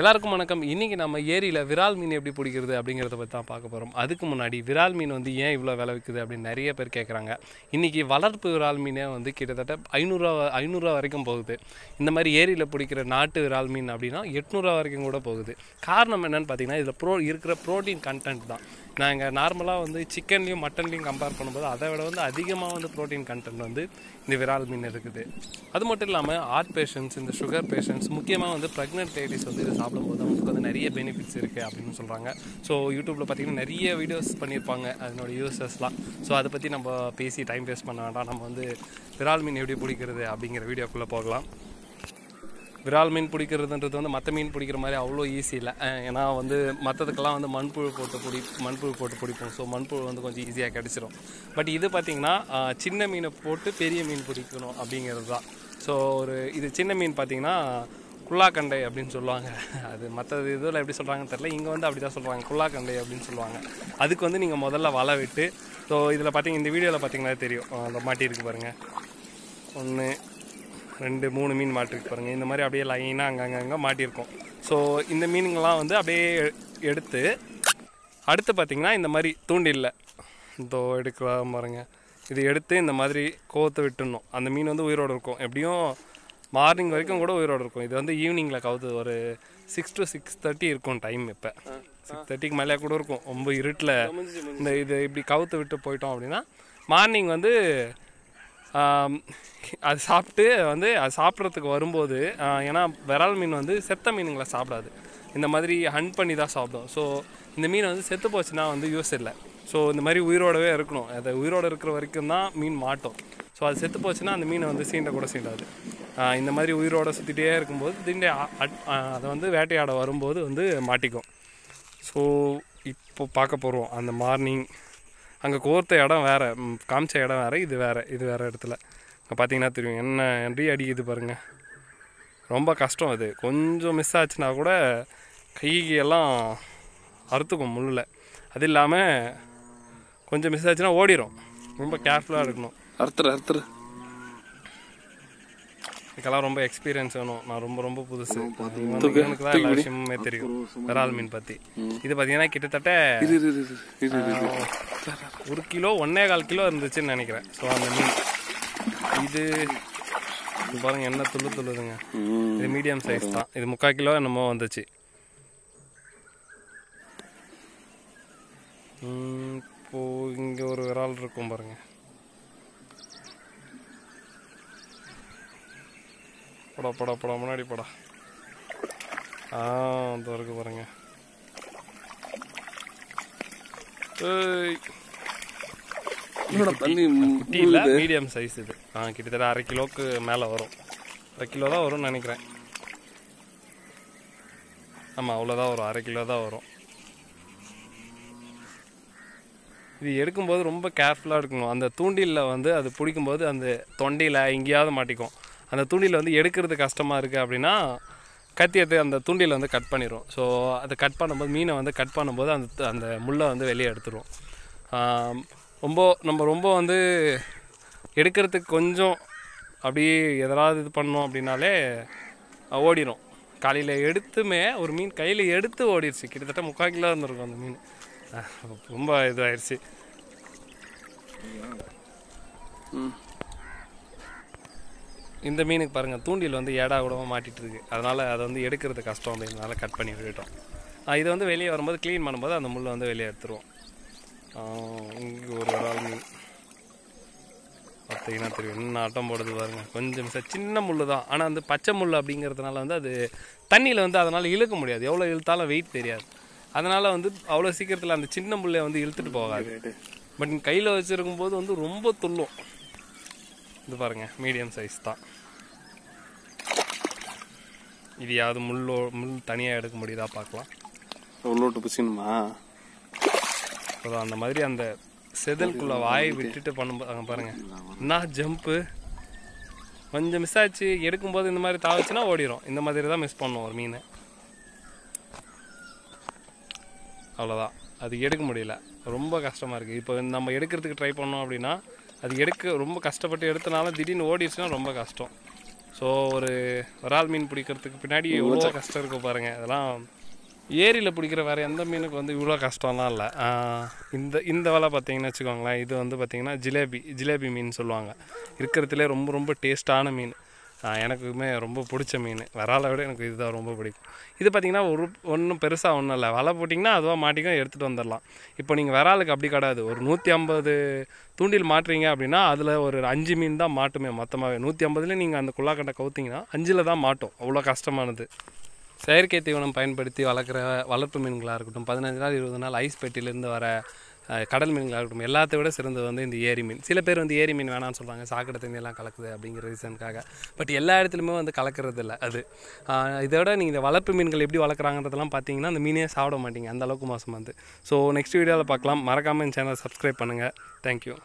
எல்லாருக்கும் வணக்கம் இன்றைக்கி நம்ம ஏரியில் விரால் மீன் எப்படி பிடிக்கிறது அப்படிங்கிறத பற்றி தான் பார்க்க போகிறோம் அதுக்கு முன்னாடி விரால் மீன் வந்து ஏன் இவ்வளோ விலை விற்குது அப்படின்னு நிறைய பேர் கேட்குறாங்க இன்றைக்கி வளர்ப்பு விரால் மீனே வந்து கிட்டத்தட்ட ஐநூறுரூவா ஐநூறுரூவா வரைக்கும் போகுது இந்த மாதிரி ஏரியில் பிடிக்கிற நாட்டு விரால் மீன் அப்படின்னா எட்நூறுரூவா வரைக்கும் கூட போகுது காரணம் என்னென்னு பார்த்தீங்கன்னா இதில் ப்ரோ இருக்கிற ப்ரோட்டீன் கண்டென்ட் தான் நாங்கள் நார்மலாக வந்து சிக்கன்லேயும் மட்டன்லேயும் கம்பேர் பண்ணும்போது அதை விட வந்து அதிகமாக வந்து ப்ரோட்டீன் கண்டென்ட் வந்து இந்த விரால் மீன் இருக்குது அது மட்டும் இல்லாமல் ஹார்ட் பேஷண்ட்ஸ் இந்த சுகர் பேஷண்ட்ஸ் முக்கியமாக வந்து ப்ரெக்னென்ட் லேடிஸ் வந்து இது போது அவங்களுக்கு வந்து நிறைய பெனிஃபிட்ஸ் இருக்குது அப்படின்னு சொல்கிறாங்க ஸோ யூடியூப்பில் பார்த்தீங்கன்னா நிறைய வீடியோஸ் பண்ணியிருப்பாங்க அதனோட யூசஸ்லாம் ஸோ அதை பற்றி நம்ம பேசி டைம் வேஸ்ட் பண்ண வேண்டாம் நம்ம வந்து விரால் மீன் எப்படி பிடிக்கிறது அப்படிங்கிற வீடியோக்குள்ளே போகலாம் விரால் மீன் பிடிக்கிறதுன்றது வந்து மற்ற மீன் பிடிக்கிற மாதிரி அவ்வளோ ஈஸி இல்லை ஏன்னா வந்து மற்றதுக்கெல்லாம் வந்து மண்புழு போட்டு பிடி மண்புழு போட்டு பிடிப்போம் ஸோ மண்புழு வந்து கொஞ்சம் ஈஸியாக கிடச்சிரும் பட் இது பார்த்திங்கன்னா சின்ன மீனை போட்டு பெரிய மீன் பிடிக்கணும் அப்படிங்கிறது தான் ஸோ ஒரு இது சின்ன மீன் பார்த்திங்கன்னா கண்டை அப்படின்னு சொல்லுவாங்க அது மற்ற இதில் எப்படி சொல்கிறாங்கன்னு தெரில இங்கே வந்து அப்படி தான் சொல்கிறாங்க குல்லாக்கண்டை அப்படின்னு சொல்லுவாங்க அதுக்கு வந்து நீங்கள் முதல்ல வலை விட்டு ஸோ இதில் பார்த்திங்க இந்த வீடியோவில் பார்த்தீங்கன்னா தெரியும் அந்த மாட்டியிருக்கு பாருங்கள் ஒன்று ரெண்டு மூணு மீன் மாட்டிருக்கு பாருங்கள் இந்த மாதிரி அப்படியே லைனாக அங்கங்கே அங்கே மாட்டியிருக்கோம் ஸோ இந்த மீனுங்கள்லாம் வந்து அப்படியே எடுத்து அடுத்து பார்த்திங்கன்னா இந்த மாதிரி தூண்டில் இதோ எடுக்கலாம் பாருங்கள் இது எடுத்து இந்த மாதிரி கோத்து விட்டுடணும் அந்த மீன் வந்து உயிரோடு இருக்கும் எப்படியும் மார்னிங் வரைக்கும் கூட உயிரோடு இருக்கும் இது வந்து ஈவினிங்கில் கவுது ஒரு சிக்ஸ் டு சிக்ஸ் தேர்ட்டி இருக்கும் டைம் இப்போ சிக்ஸ் தேர்ட்டிக்கு மேலே கூட இருக்கும் ரொம்ப இருட்டில் இந்த இது இப்படி கவுத்து விட்டு போயிட்டோம் அப்படின்னா மார்னிங் வந்து அது சாப்பிட்டு வந்து அது சாப்பிட்றதுக்கு வரும்போது ஏன்னா விரால் மீன் வந்து செத்த மீனுங்களை சாப்பிடாது இந்த மாதிரி ஹண்ட் பண்ணி தான் சாப்பிடும் ஸோ இந்த மீன் வந்து செத்து போச்சுன்னா வந்து யூஸ் இல்லை ஸோ இந்த மாதிரி உயிரோடவே இருக்கணும் அது உயிரோடு இருக்கிற வரைக்கும் தான் மீன் மாட்டோம் ஸோ அது செத்து போச்சுன்னா அந்த மீனை வந்து சீண்டை கூட சீண்டாது இந்த மாதிரி உயிரோடு சுற்றிட்டே இருக்கும்போது திண்டே அதை வந்து வேட்டையாட வரும்போது வந்து மாட்டிக்கும் ஸோ இப்போ பார்க்க போகிறோம் அந்த மார்னிங் அங்கே கோர்த்த இடம் வேறு காமிச்ச இடம் வேறு இது வேறு இது வேறு இடத்துல அங்கே பார்த்தீங்கன்னா தெரியும் என்ன என்றி அடிக்குது பாருங்கள் ரொம்ப கஷ்டம் அது கொஞ்சம் மிஸ் ஆச்சுன்னா கூட கைக்கு அறுத்துக்கும் முள்ளில் அது இல்லாமல் கொஞ்சம் மிஸ் ஆச்சுன்னா ஓடிடும் ரொம்ப கேர்ஃபுல்லாக இருக்கணும் அறுத்துரு அறுத்துரு இதுக்கெல்லாம் ரொம்ப எக்ஸ்பீரியன்ஸ் வேணும் நான் ரொம்ப ரொம்ப புதுசு எனக்கு தான் எல்லா விஷயமுமே தெரியும் விரால் மீன் பத்தி இது பாத்தீங்கன்னா கிட்டத்தட்ட ஒரு கிலோ ஒன்னே கால் கிலோ இருந்துச்சுன்னு நினைக்கிறேன் ஸோ அந்த மீன் இது பாருங்க என்ன துள்ளு துள்ளுதுங்க இது மீடியம் சைஸ் தான் இது முக்கால் கிலோ என்னமோ வந்துச்சு இப்போது இங்கே ஒரு விரால் இருக்கும் பாருங்க படா படா படா முன்னாடி படா ஆ அந்த வரைக்கும் பாருங்க மீடியம் சைஸ் இது ஆ கிட்டத்தட்ட அரை கிலோவுக்கு மேலே வரும் அரை கிலோ தான் வரும்னு நினைக்கிறேன் ஆமாம் அவ்வளோதான் வரும் அரை கிலோ தான் வரும் இது எடுக்கும்போது ரொம்ப கேர்ஃபுல்லாக இருக்கணும் அந்த தூண்டிலில் வந்து அது பிடிக்கும்போது அந்த தொண்டையில் எங்கேயாவது மாட்டிக்கும் அந்த தூண்டில் வந்து எடுக்கிறது கஷ்டமாக இருக்குது அப்படின்னா கத்தியத்தை அந்த தூண்டில் வந்து கட் பண்ணிடும் ஸோ அதை கட் பண்ணும்போது மீனை வந்து கட் பண்ணும்போது அந்த அந்த முள்ளை வந்து வெளியே எடுத்துடும் ரொம்ப நம்ம ரொம்ப வந்து எடுக்கிறதுக்கு கொஞ்சம் அப்படியே எதாவது இது பண்ணோம் அப்படின்னாலே ஓடிடும் காலையில் எடுத்துமே ஒரு மீன் கையில் எடுத்து ஓடிடுச்சு கிட்டத்தட்ட முக்கால் கிலோ இருந்திருக்கும் அந்த மீன் ரொம்ப இதாகிடுச்சு இந்த மீனுக்கு பாருங்கள் தூண்டில் வந்து ஏடா கூட மாட்டிகிட்ருக்கு அதனால் அதை வந்து எடுக்கிறது கஷ்டம் அப்படின்றனால கட் பண்ணி விட்டுட்டோம் இதை வந்து வெளியே வரும்போது க்ளீன் பண்ணும்போது அந்த முள் வந்து வெளியே எடுத்துருவோம் இங்கே ஒரு ஆள் மீன் பார்த்தீங்கன்னா தெரியும் இன்னும் அட்டம் போடுறது பாருங்கள் கொஞ்சம் சின்ன முள் தான் ஆனால் அந்த பச்சை முள் அப்படிங்கிறதுனால வந்து அது தண்ணியில் வந்து அதனால் இழுக்க முடியாது எவ்வளோ இழுத்தாலும் வெயிட் தெரியாது அதனால் வந்து அவ்வளோ சீக்கிரத்தில் அந்த சின்ன முள்ளை வந்து இழுத்துட்டு போகாது பட் கையில் வச்சுருக்கும் போது வந்து ரொம்ப துள்ளும் இது பாருங்கள் மீடியம் சைஸ் தான் இது யாவது முள்ளோ முள் தனியாக எடுக்க முடியுதா பார்க்கலாம் உள்ளோட்டு பிடிச்சிக்கணுமா அதான் அந்த மாதிரி அந்த செதல்குள்ளே வாயை விட்டுட்டு பண்ண பாருங்க என்ன ஜம்ப்பு கொஞ்சம் மிஸ் ஆச்சு எடுக்கும்போது இந்த மாதிரி தாவச்சுன்னா ஓடிடும் இந்த மாதிரி தான் மிஸ் பண்ணும் ஒரு மீன் அவ்வளோதான் அது எடுக்க முடியல ரொம்ப கஷ்டமாக இருக்குது இப்போ நம்ம எடுக்கிறதுக்கு ட்ரை பண்ணோம் அப்படின்னா அது எடுக்க ரொம்ப கஷ்டப்பட்டு எடுத்தனாலும் திடீர்னு ஓடிடுச்சுன்னா ரொம்ப கஷ்டம் ஸோ ஒரு வரால் மீன் பிடிக்கிறதுக்கு பின்னாடி எவ்வளோ கஷ்டம் இருக்கும் பாருங்கள் அதெல்லாம் ஏரியில் பிடிக்கிற வேறு எந்த மீனுக்கு வந்து இவ்வளோ கஷ்டம்லாம் இல்லை இந்த இந்த வலை பார்த்தீங்கன்னா வச்சுக்கோங்களேன் இது வந்து பார்த்திங்கன்னா ஜிலேபி ஜிலேபி மீன் சொல்லுவாங்க இருக்கிறதுலே ரொம்ப ரொம்ப டேஸ்ட்டான மீன் எனக்குமே ரொம்ப பிடிச்ச மீன் வராலை விட எனக்கு இதுதான் ரொம்ப பிடிக்கும் இது பார்த்திங்கன்னா ஒரு ஒன்றும் பெருசாக ஒன்றும் இல்லை வலை போட்டிங்கன்னா அதுவாக மாட்டிக்கும் எடுத்துகிட்டு வந்துடலாம் இப்போ நீங்கள் வராலுக்கு அப்படி கிடையாது ஒரு நூற்றி ஐம்பது தூண்டில் மாட்டுறீங்க அப்படின்னா அதில் ஒரு அஞ்சு மீன் தான் மாட்டுமே மொத்தமாகவே நூற்றி ஐம்பதுலேயும் நீங்கள் அந்த குள்ளாக்கண்டை கவுத்திங்கன்னா அஞ்சில் தான் மாட்டும் அவ்வளோ கஷ்டமானது செயற்கை தீவனம் பயன்படுத்தி வளர்க்குற வளர்ப்பு மீன்களாக இருக்கட்டும் பதினஞ்சு நாள் இருபது நாள் ஐஸ் பெட்டிலேருந்து வர கடல் மீன்களாக இருக்கட்டும் எல்லாத்தை விட சிறந்தது வந்து இந்த ஏரி மீன் சில பேர் வந்து ஏரி மீன் வேணாம்னு சொல்கிறாங்க சாக்கடை தண்ணியெல்லாம் கலக்குது அப்படிங்கிற ரீசனுக்காக பட் எல்லா இடத்துலையுமே வந்து கலக்கிறது இல்லை அது இதோட நீங்கள் இந்த வளர்ப்பு மீன்கள் எப்படி வளர்க்குறாங்கன்றதெல்லாம் பார்த்தீங்கன்னா அந்த மீனே சாப்பிட மாட்டீங்க அந்த அளவுக்கு மோசம் வந்து ஸோ நெக்ஸ்ட் வீடியோவில் பார்க்கலாம் மறக்காமல் இந்த சேனலை சப்ஸ்கிரைப் பண்ணுங்கள் தேங்க்யூ